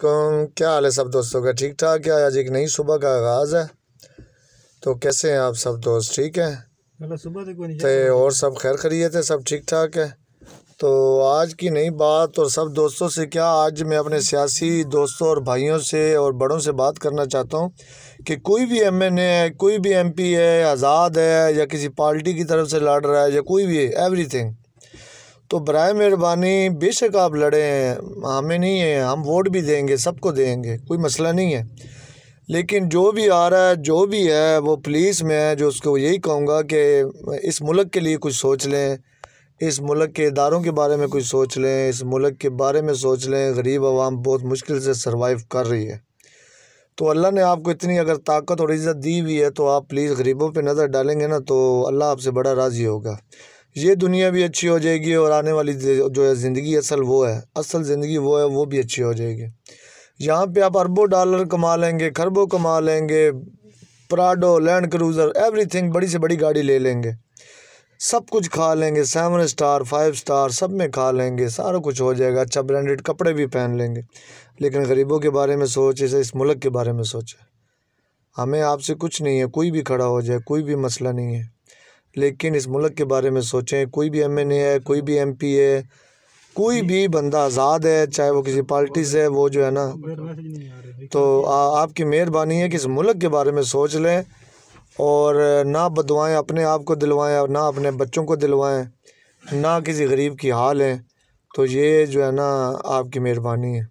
क्या हाल है सब दोस्तों का ठीक ठाक है आज एक नई सुबह का आगाज़ है तो कैसे हैं आप सब दोस्त ठीक हैं तो और सब खैर खरीय है सब ठीक ठाक है तो आज की नई बात और सब दोस्तों से क्या आज मैं अपने सियासी दोस्तों और भाइयों से और बड़ों से बात करना चाहता हूँ कि कोई भी एम एन ए है कोई भी एम पी है आज़ाद है या किसी पार्टी की तरफ से लड़ रहा है या कोई भी है एवरी थिंग तो बर मेहरबानी बेशक आप लड़े हैं हमें नहीं है हम वोट भी देंगे सबको देंगे कोई मसला नहीं है लेकिन जो भी आ रहा है जो भी है वो पुलिस में है जो उसको यही कहूँगा कि इस मुल्क के लिए कुछ सोच लें इस मुल्क के इदारों के बारे में कुछ सोच लें इस मुल्क के बारे में सोच लें गरीब आवाम बहुत मुश्किल से सर्वाइव कर रही है तो अल्लाह ने आपको इतनी अगर ताकत और इज़्ज़त दी हुई है तो आप प्लीज़ गरीबों पे नज़र डालेंगे ना तो अल्लाह आपसे बड़ा राज़ी होगा ये दुनिया भी अच्छी हो जाएगी और आने वाली जो है ज़िंदगी असल वो है असल ज़िंदगी वो है वो भी अच्छी हो जाएगी यहाँ पे आप अरबों डॉलर कमा लेंगे खरबों कमा लेंगे प्राडो लैंड क्रूज़र एवरीथिंग बड़ी से बड़ी गाड़ी ले लेंगे सब कुछ खा लेंगे सेवन स्टार फाइव स्टार सब में खा लेंगे सारा कुछ हो जाएगा अच्छा ब्रांडेड कपड़े भी पहन लेंगे लेकिन गरीबों के बारे में सोचे इस मुल्क के बारे में सोचे हमें आपसे कुछ नहीं है कोई भी खड़ा हो जाए कोई भी मसला नहीं है लेकिन इस मुल्क के बारे में सोचें कोई भी एम एन ए है कोई भी एम पी है कोई भी बंदा आज़ाद है चाहे वो किसी पार्टी से है वो जो है ना तो आ, आपकी मेहरबानी है कि इस मुल्क के बारे में सोच लें और ना बदवाएँ अपने आप को दिलवाएँ और ना अपने बच्चों को दिलवाएँ ना किसी गरीब की हाल है तो ये जो है ना आपकी मेहरबानी है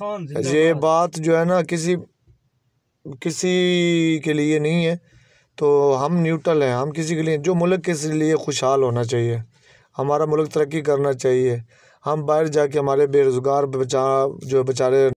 खान ये बात जो है ना किसी किसी के लिए नहीं है तो हम न्यूट्रल हैं हम किसी के लिए जो मुल्क के लिए खुशहाल होना चाहिए हमारा मुल्क तरक्की करना चाहिए हम बाहर जाके हमारे बेरोज़गार बचा जो बेचारे